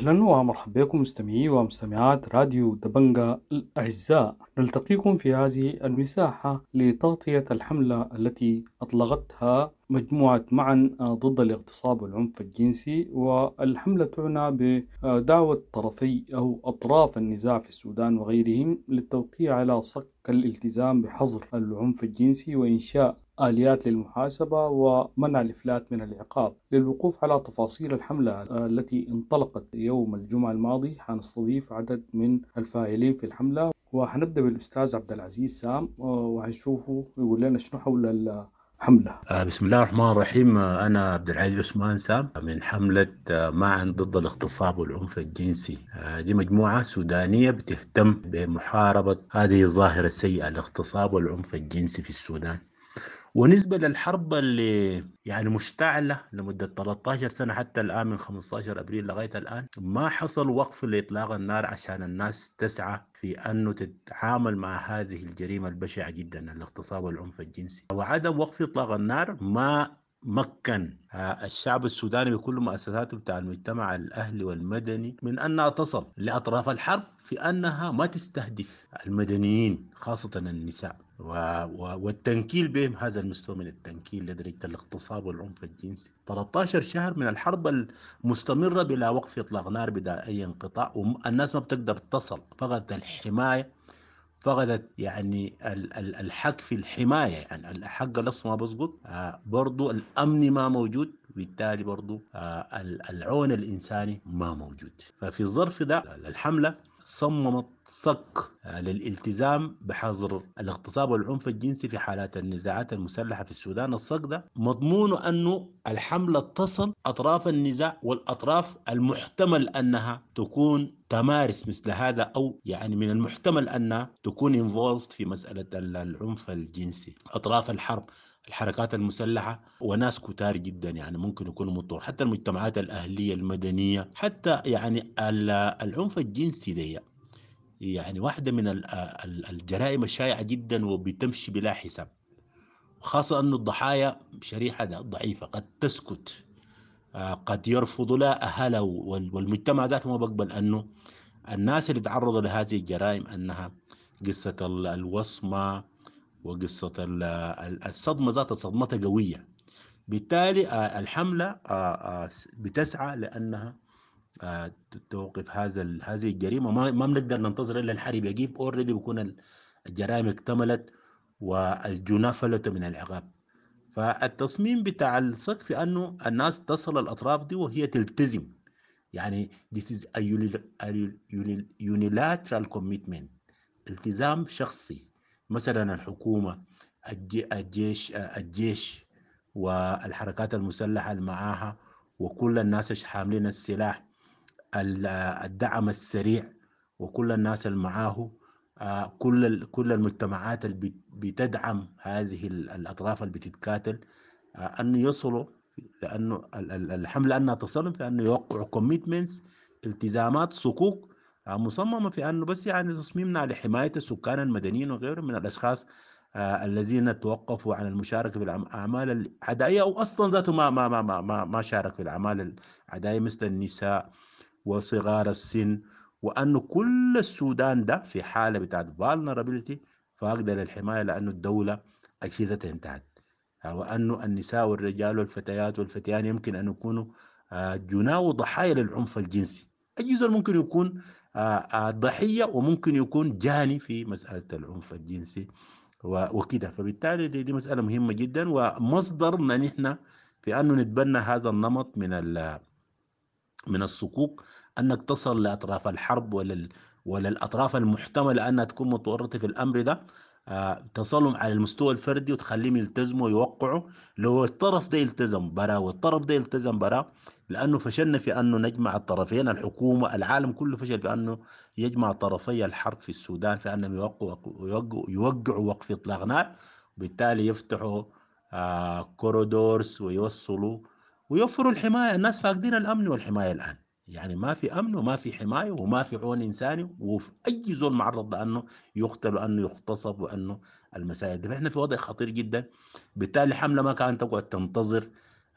أهلا ومرحبا بكم مستمعي ومستمعات راديو دبنجا الأعزاء نلتقيكم في هذه المساحة لتغطية الحملة التي أطلقتها مجموعة معا ضد الاغتصاب والعنف الجنسي والحملة تعنى بدعوة طرفي أو أطراف النزاع في السودان وغيرهم للتوقيع على صك الالتزام بحظر العنف الجنسي وإنشاء آليات للمحاسبة ومنع الإفلات من العقاب للوقوف على تفاصيل الحملة التي انطلقت يوم الجمعة الماضي حنستضيف عدد من الفاعلين في الحملة وحنبدأ بالأستاذ عبد العزيز سام آه، وحنشوفه يقول لنا شنو حول الحملة آه، بسم الله الرحمن الرحيم آه، أنا عبد العزيز عثمان سام من حملة معا ضد الاغتصاب والعنف الجنسي دي مجموعة سودانية بتهتم بمحاربة هذه الظاهرة السيئة الاغتصاب والعنف الجنسي في السودان ونسبة للحرب اللي يعني مشتعلة لمدة 13 سنة حتى الآن من 15 أبريل لغاية الآن ما حصل وقف لإطلاق النار عشان الناس تسعى في أنه تتعامل مع هذه الجريمة البشعة جدا الاغتصاب والعنف الجنسي وعدم وقف إطلاق النار ما مكن آه، الشعب السوداني بكل مؤسساته بتاع المجتمع الأهلي والمدني من أنها تصل لأطراف الحرب في أنها ما تستهدف المدنيين خاصة النساء والتنكيل بهم هذا المستوى من التنكيل لدرجة الاغتصاب والعنف الجنسي 13 شهر من الحرب المستمرة بلا وقف إطلاق نار بلا أي انقطاع والناس ما بتقدر تصل فقط الحماية فقدت يعني الحق في الحماية يعني الحق الاصل ما بسقط آه، برضو الأمن ما موجود وبالتالي برضو آه، العون الإنساني ما موجود ففي الظرف ده الحملة صممت صك للالتزام بحظر الاغتصاب والعنف الجنسي في حالات النزاعات المسلحة في السودان الصك ده مضمون أنه الحملة تصل أطراف النزاع والأطراف المحتمل أنها تكون تمارس مثل هذا أو يعني من المحتمل أنها تكون involved في مسألة العنف الجنسي أطراف الحرب الحركات المسلحة وناس كتار جدا يعني ممكن يكونوا مضطر حتى المجتمعات الأهلية المدنية حتى يعني العنف الجنسي ده يعني واحدة من الجرائم الشائعة جدا وبتمشي بلا حساب خاصة أن الضحايا شريحة ضعيفة قد تسكت آه، قد يرفض لا أهله والمجتمع ذاته ما بقبل أنه الناس اللي تعرضوا لهذه الجرائم أنها قصة الوصمة وقصة الصدمة ذات صدمتها قوية بالتالي آه، الحملة آه، آه، بتسعى لأنها توقف هذا هذه الجريمة ما بنقدر ننتظر إلا الحرب يجيب اوريدي بيكون الجرائم اكتملت والجنافلة فلت من العقاب فالتصميم بتاع الصدق في أنه الناس تصل الأطراف دي وهي تلتزم يعني this is a unilateral commitment التزام شخصي مثلا الحكومه الجيش الجيش والحركات المسلحه المعاها معاها وكل الناس حاملين السلاح الدعم السريع وكل الناس اللي معاه آه، كل كل المجتمعات اللي بتدعم هذه الاطراف اللي بتتقاتل آه، انه يصلوا لانه الحمله انها تصلهم لانه يوقعوا كوميتمنتس التزامات صكوك آه، مصممة في أنه بس يعني تصميمنا لحمايه السكان المدنيين وغيرهم من الأشخاص آه، الذين توقفوا عن المشاركة في الأعمال العدائية أو أصلا ذاته ما ما ما ما ما, ما شارك في الأعمال العدائية مثل النساء وصغار السن وأنه كل السودان ده في حالة بتاعت فالنربيلتي فاقده للحماية لأنه الدولة أجهزتها انتهت آه، وأنه النساء والرجال والفتيات والفتيان يمكن أن يكونوا جناه وضحايا للعنف الجنسي اي ممكن يكون آه، آه، ضحيه وممكن يكون جاني في مساله العنف الجنسي وكده فبالتالي دي, دي مساله مهمه جدا ومصدرنا نحن في انه نتبنى هذا النمط من من الصكوك انك تصل لاطراف الحرب ولا ولا الاطراف المحتمله انها تكون متورطه في الامر ده تصلهم على المستوى الفردي وتخليهم يلتزموا ويوقعوا لو الطرف ده يلتزم برا والطرف ده يلتزم برا لانه فشلنا في انه نجمع الطرفين الحكومه العالم كله فشل في انه يجمع طرفي الحرب في السودان في انهم يوقعوا يوقعوا, وقف اطلاق نار وبالتالي يفتحوا كوريدورز آه، ويوصلوا ويوفروا الحمايه الناس فاقدين الامن والحمايه الان يعني ما في امن وما في حمايه وما في عون انساني وفي اي زول معرض لانه يقتل وانه يغتصب وانه المسائل دي فاحنا في وضع خطير جدا بالتالي الحمله ما كانت تقعد تنتظر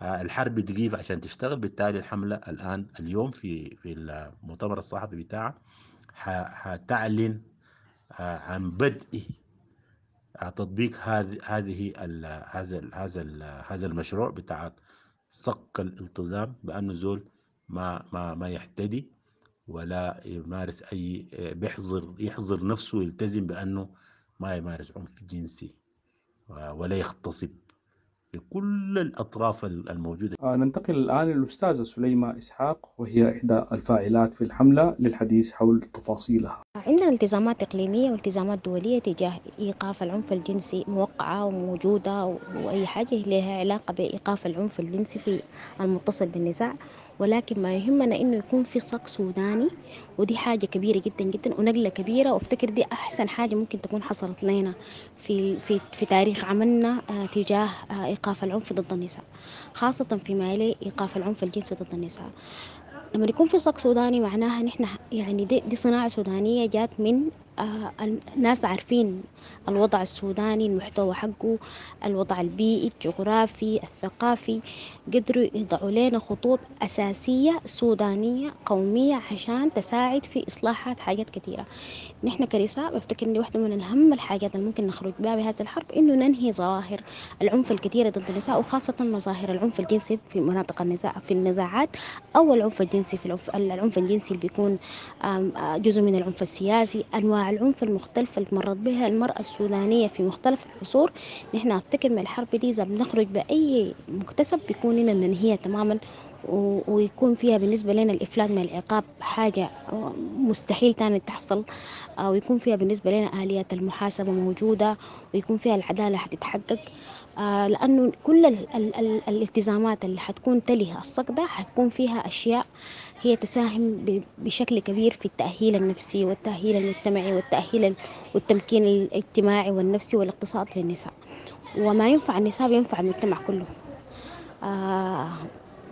آه، الحرب دقيقه عشان تشتغل بالتالي الحمله الان اليوم في في المؤتمر الصحفي بتاعها حتعلن آه، عن بدء آه، تطبيق هذه هذه هذا هذا هذا المشروع بتاع صك الالتزام بانه زول ما ما ما يحتدي ولا يمارس اي بيحظر يحظر نفسه يلتزم بانه ما يمارس عنف جنسي ولا يغتصب لكل الاطراف الموجوده آه، ننتقل الان للاستاذه سليمه اسحاق وهي احدى الفاعلات في الحمله للحديث حول تفاصيلها. عندنا التزامات اقليميه والتزامات دوليه تجاه ايقاف العنف الجنسي موقعه وموجوده واي حاجه لها علاقه بايقاف العنف الجنسي في المتصل بالنزاع ولكن ما يهمنا انه يكون في ساق سوداني ودي حاجه كبيره جدا جدا ونقله كبيره وافتكر دي احسن حاجه ممكن تكون حصلت لنا في في في تاريخ عملنا آه، تجاه آه، ايقاف العنف ضد النساء خاصه فيما يلي ايقاف العنف الجنسي ضد النساء لما يكون في ساق سوداني معناها نحن يعني دي, دي صناعة سودانية جات من آه، الناس عارفين الوضع السوداني المحتوى حقه الوضع البيئي الجغرافي الثقافي قدروا يضعوا لنا خطوط أساسية سودانية قومية عشان تساعد في إصلاحات حاجات كثيرة نحن كرساء بفتكر إن واحدة من أهم الحاجات اللي ممكن نخرج بها بهذه الحرب إنه ننهي ظواهر العنف الكثيرة ضد النساء وخاصة مظاهر العنف الجنسي في مناطق النزاع في النزاعات أو العنف الجنسي في العنف الجنسي اللي بيكون آه، جزء من العنف السياسي أنواع العنف المختلف اللي مرت بها المرأة السودانية في مختلف الحصور نحن أفتكر من الحرب دي إذا بنخرج بأي مكتسب بيكون لنا ننهيها تماما ويكون فيها بالنسبة لنا الإفلات من العقاب حاجة مستحيل تاني تحصل آه، ويكون فيها بالنسبة لنا آليات المحاسبة موجودة ويكون فيها العدالة حتتحقق آه، لأنه كل ال ال الالتزامات اللي حتكون تلي الصك ده حتكون فيها أشياء هي تساهم بشكل كبير في التأهيل النفسي والتأهيل المجتمعي والتأهيل والتمكين الاجتماعي والنفسي والاقتصاد للنساء وما ينفع النساء ينفع المجتمع كله آه،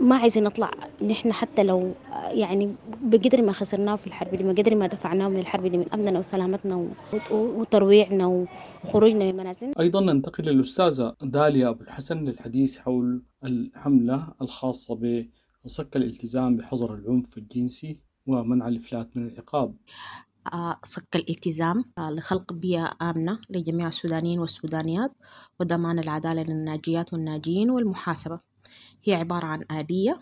ما عايزين نطلع نحن حتى لو يعني بقدر ما خسرناه في الحرب دي بقدر ما دفعناه من الحرب دي من امننا وسلامتنا وترويعنا وخروجنا من منازلنا ايضا ننتقل للاستاذه داليا ابو الحسن للحديث حول الحمله الخاصه ب نصك الالتزام بحظر العنف الجنسي ومنع الإفلات من العقاب صك آه، الالتزام آه، لخلق بيئة آمنة لجميع السودانيين والسودانيات وضمان العدالة للناجيات والناجيين والمحاسبة هي عبارة عن آلية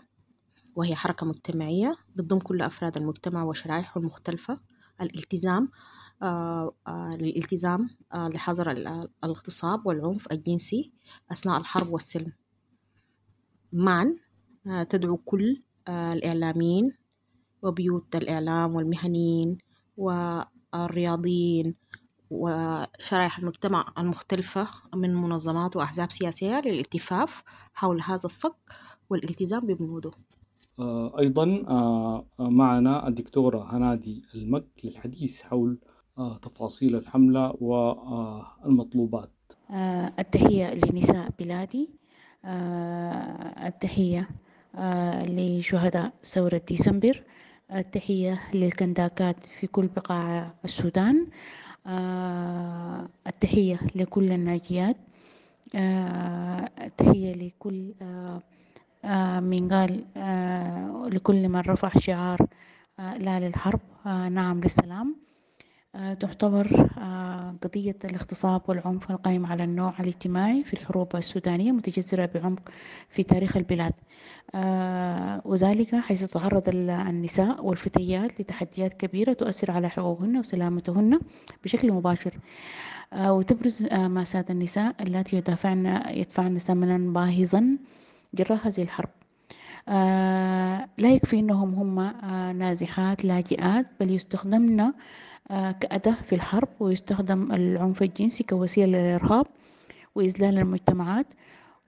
وهي حركة مجتمعية بتضم كل أفراد المجتمع وشرائحه المختلفة الالتزام للالتزام آه، لحظر الاغتصاب والعنف الجنسي أثناء الحرب والسلم معا آه، تدعو كل آه، الإعلاميين وبيوت الإعلام والمهنيين والرياضيين وشرائح المجتمع المختلفة من منظمات وأحزاب سياسية للالتفاف حول هذا الصك والالتزام ببنوده آه، أيضا معنا الدكتورة هنادي المك للحديث حول تفاصيل الحملة والمطلوبات التحية لنساء بلادي التحية آه، لشهداء ثورة ديسمبر آه، التحية للكنداكات في كل بقاع السودان آه، التحية لكل الناجيات التحية لكل من قال لكل من رفع شعار لا للحرب نعم للسلام آه، تعتبر آه، قضية الاغتصاب والعنف القائم على النوع الاجتماعي في الحروب السودانية متجذرة بعمق في تاريخ البلاد آه، وذلك حيث تعرض النساء والفتيات لتحديات كبيرة تؤثر على حقوقهن وسلامتهن بشكل مباشر وتبرز مأساة النساء التي يدفعن يدفعن ثمنا باهظا جراء هذه الحرب لا يكفي أنهم هم نازحات لاجئات بل يستخدمن آه، كأداة في الحرب ويستخدم العنف الجنسي كوسيلة للإرهاب وإذلال المجتمعات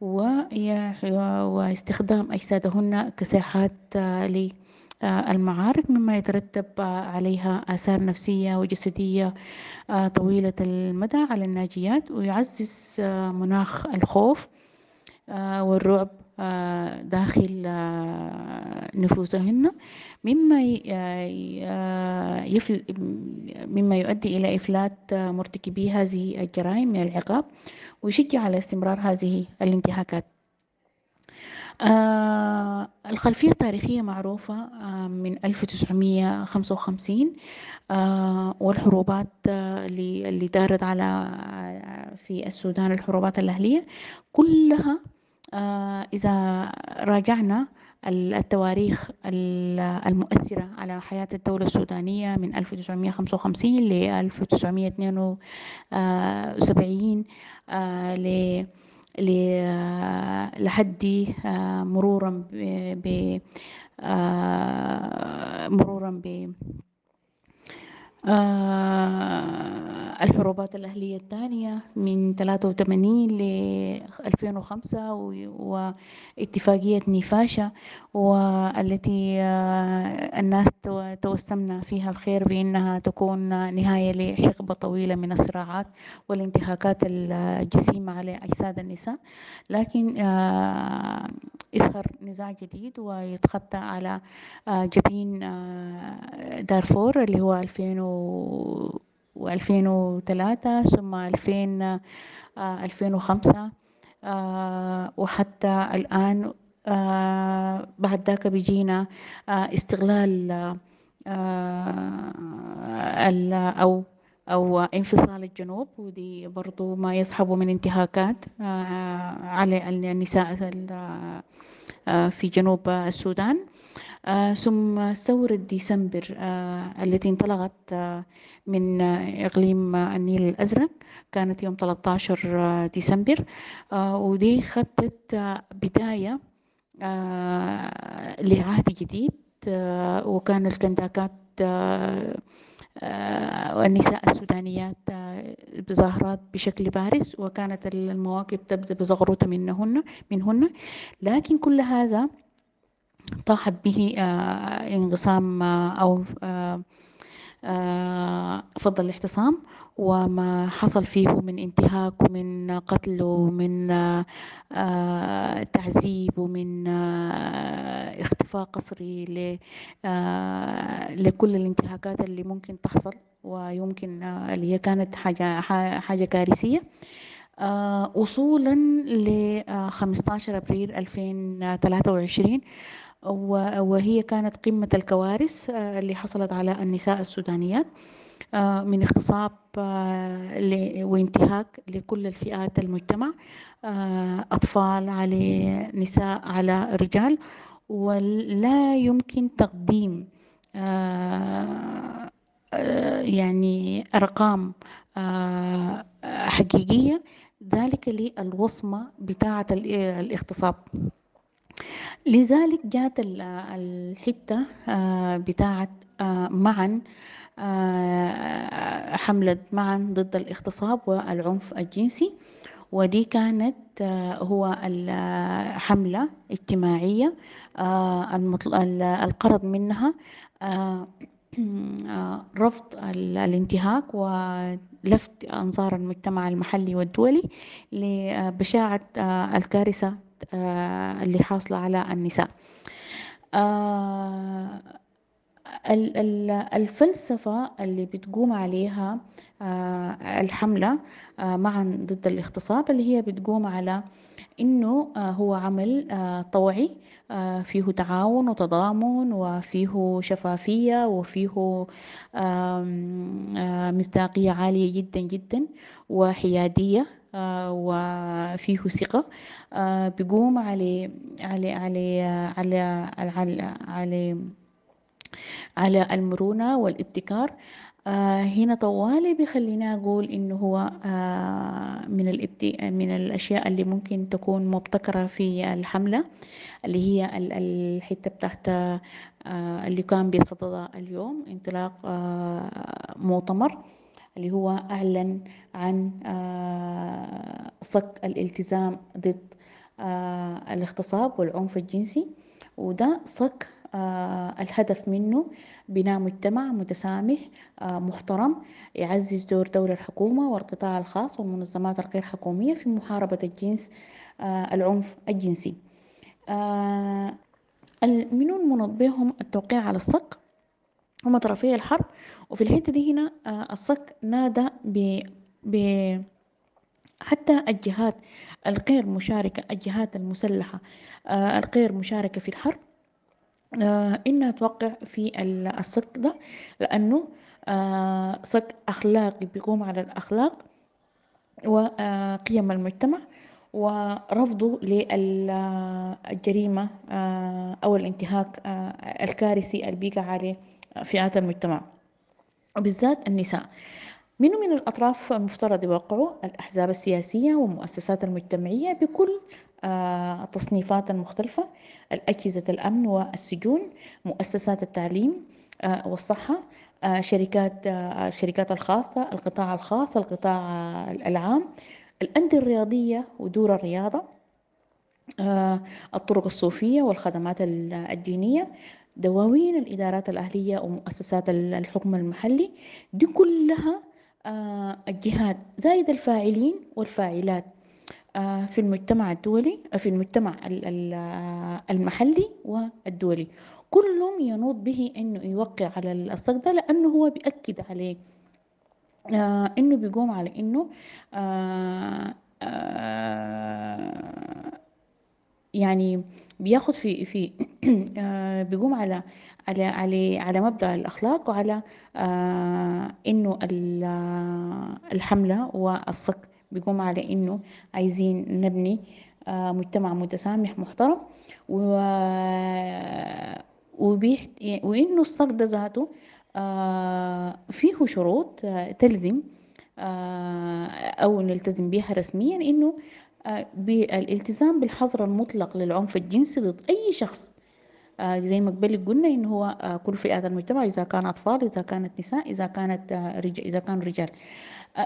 واستخدام أجسادهن كساحات آه، للمعارك مما يترتب آه، عليها آثار نفسية وجسدية طويلة المدى على الناجيات ويعزز مناخ الخوف والرعب آه، داخل آه، نفوسهن مما آه، يفل مما يؤدي إلى إفلات مرتكبي هذه الجرائم من العقاب ويشجع على استمرار هذه الانتهاكات آه الخلفية التاريخية معروفة آه من 1955 آه والحروبات اللي دارت على في السودان الحروبات الأهلية كلها آه، إذا راجعنا التواريخ المؤثرة على حياة الدولة السودانية من 1955 ل 1972 آه، ل آه، لحد مرورا ب مرورا ب آه الحروبات الأهلية الثانية من 83 ل 2005 واتفاقية نيفاشا والتي آه الناس توسمنا فيها الخير بأنها تكون نهاية لحقبة طويلة من الصراعات والانتهاكات الجسيمة على أجساد النساء لكن آه يظهر نزاع جديد ويتخطى على آه، جبين آه، دارفور اللي هو 2000 و 2003 ثم 2000 2005 آه، آه، وحتى الآن آه، بعد ذاك بيجينا استغلال أو أو انفصال الجنوب ودي برضو ما يصحبه من انتهاكات على النساء في جنوب السودان آه، ثم ثورة ديسمبر آه، التي انطلقت آه، من إقليم النيل الأزرق كانت يوم 13 ديسمبر ودي خطت بداية لعهد جديد وكان الكنداكات والنساء السودانيات بظاهرات بشكل بارز وكانت المواكب تبدأ بزغروتة منهن منهن لكن كل هذا طاحت به آه، انقسام آه، أو آه، فض الاعتصام وما حصل فيه من انتهاك ومن قتل ومن تعذيب ومن اختفاء قصري لكل الانتهاكات اللي ممكن تحصل ويمكن اللي هي كانت حاجة حاجة كارثية وصولا ل 15 ابريل 2023 وهي كانت قمة الكوارث آه، اللي حصلت على النساء السودانيات آه، من اغتصاب آه، وانتهاك لكل الفئات المجتمع أطفال على نساء على رجال ولا يمكن تقديم يعني أرقام حقيقية ذلك للوصمة بتاعة الاغتصاب لذلك جات الحتة آه، بتاعت آه، معا آه، حملة معا ضد الاغتصاب والعنف الجنسي ودي كانت هو حملة اجتماعية القرض منها رفض الانتهاك ولفت أنظار المجتمع المحلي والدولي لبشاعة الكارثة آه، اللي حاصلة على النساء آه، الفلسفة اللي بتقوم عليها آه، الحملة معا ضد الاغتصاب اللي هي بتقوم على انه هو عمل طوعي فيه تعاون وتضامن وفيه شفافيه وفيه مصداقيه عاليه جدا جدا وحياديه آه، وفيه ثقة آه، بيقوم على على على على على على, على المرونة والابتكار آه، هنا طوالي بيخلينا أقول إنه هو من من الأشياء اللي ممكن تكون مبتكرة في الحملة اللي هي الحتة بتاعت اللي كان بصددها اليوم انطلاق مؤتمر اللي هو أعلن عن صك آه، الالتزام ضد آه، الاغتصاب والعنف الجنسي وده صك آه، الهدف منه بناء مجتمع متسامح محترم يعزز دور دولة الحكومة والقطاع الخاص والمنظمات الغير حكومية في محاربة الجنس العنف الجنسي من منظمهم التوقيع على الصك هم طرفي الحرب وفي الحتة دي هنا آه، الصك نادى ب ب حتى الجهات الغير مشاركة الجهات المسلحة آه، الغير مشاركة في الحرب آه، إنها توقع في الصك ده لأنه صك أخلاقي بيقوم على الأخلاق وقيم المجتمع ورفضه للجريمة أو الانتهاك الكارثي اللي بيقع عليه فئات المجتمع وبالذات النساء من من الأطراف مفترض يوقعوا الأحزاب السياسية والمؤسسات المجتمعية بكل التصنيفات آه، المختلفة الأجهزة الأمن والسجون مؤسسات التعليم آه، والصحة آه، شركات الشركات الخاصة القطاع الخاص القطاع العام الأندية الرياضية ودور الرياضة الطرق الصوفية والخدمات الدينية دواوين الإدارات الأهلية ومؤسسات الحكم المحلي دي كلها آه، الجهات زائد الفاعلين والفاعلات آه، في المجتمع الدولي في المجتمع آه، المحلي والدولي كلهم ينوط به انه يوقع على الصك ده لانه هو بياكد عليه انه بيقوم على انه يعني بياخد في في آه، بيقوم على على على على مبدا الاخلاق وعلى آه، انه آه، الحمله والصك بيقوم على انه عايزين نبني مجتمع متسامح محترم و وانه الصك ده ذاته فيه شروط تلزم او نلتزم بها رسميا انه آه، بالالتزام بالحظر المطلق للعنف الجنسي ضد أي شخص آه، زي ما قبل قلنا إن هو آه، كل فئات المجتمع إذا كان أطفال إذا كانت نساء إذا كانت إذا كان رجال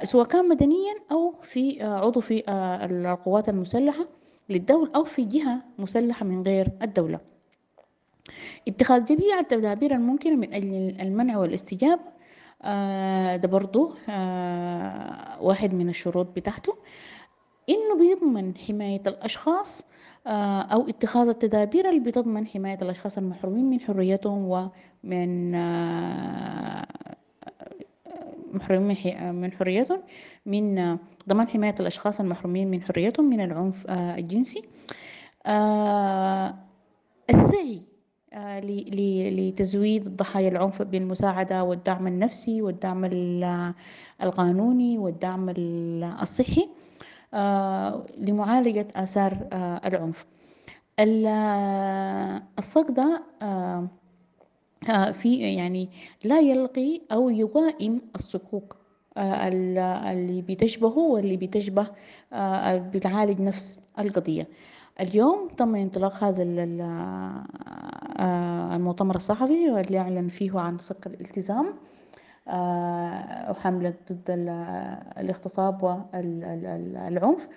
سواء كان مدنيا أو في عضو في القوات المسلحة للدولة أو في جهة مسلحة من غير الدولة اتخاذ جميع التدابير الممكنة من أجل المنع والاستجابة ده برضو واحد من الشروط بتاعته إنه بيضمن حماية الأشخاص آه، أو اتخاذ التدابير اللي بتضمن حماية الأشخاص المحرومين من حريتهم ومن آه، محرومين من حريتهم من آه، ضمان حماية الأشخاص المحرومين من حريتهم من العنف الجنسي السعي لتزويد ضحايا العنف بالمساعدة والدعم النفسي والدعم القانوني والدعم الصحي آه، لمعالجة آثار آه، العنف آه، ده في يعني لا يلقي أو يوائم الصكوك اللي بتشبهه واللي بتشبه بتعالج نفس القضية اليوم تم انطلاق هذا المؤتمر الصحفي واللي أعلن فيه عن صك الالتزام وحملة آه، ضد الاغتصاب والعنف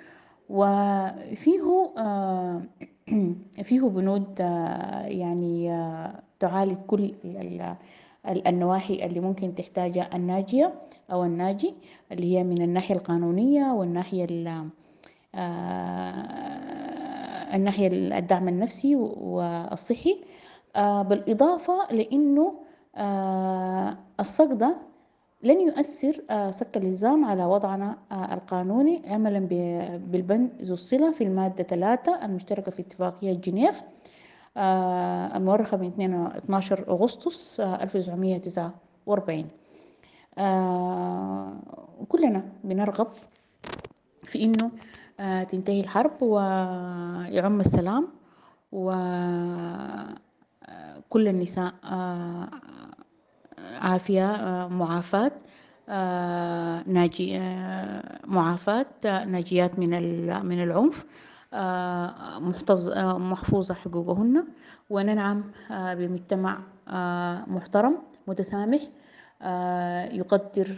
وفيه آه، فيه بنود آه، يعني تعالج كل النواحي اللي ممكن تحتاجها الناجية أو الناجي اللي هي من الناحية القانونية والناحية الناحية الدعم النفسي والصحي بالإضافة لأنه آه، الصك ده لن يؤثر صك آه، اللزام على وضعنا آه، القانوني عملا بالبند ذو الصلة في المادة 3 المشتركة في اتفاقية جنيف المؤرخة من 12 أغسطس 1949 كلنا بنرغب في إنه تنتهي الحرب ويعم السلام وكل النساء عافية آه، معافاة آه، ناجي آه، معافاة ناجيات من من العنف محتفظ محفوظة حقوقهن وننعم بمجتمع محترم متسامح يقدر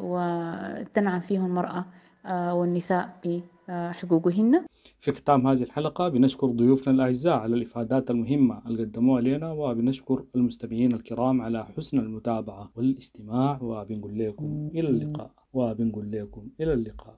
وتنعم فيه المرأة والنساء بحقوقهن في ختام هذه الحلقة بنشكر ضيوفنا الأعزاء على الإفادات المهمة اللي قدموها لنا وبنشكر المستمعين الكرام على حسن المتابعة والاستماع وبنقول لكم إلى اللقاء وبنقول لكم إلى اللقاء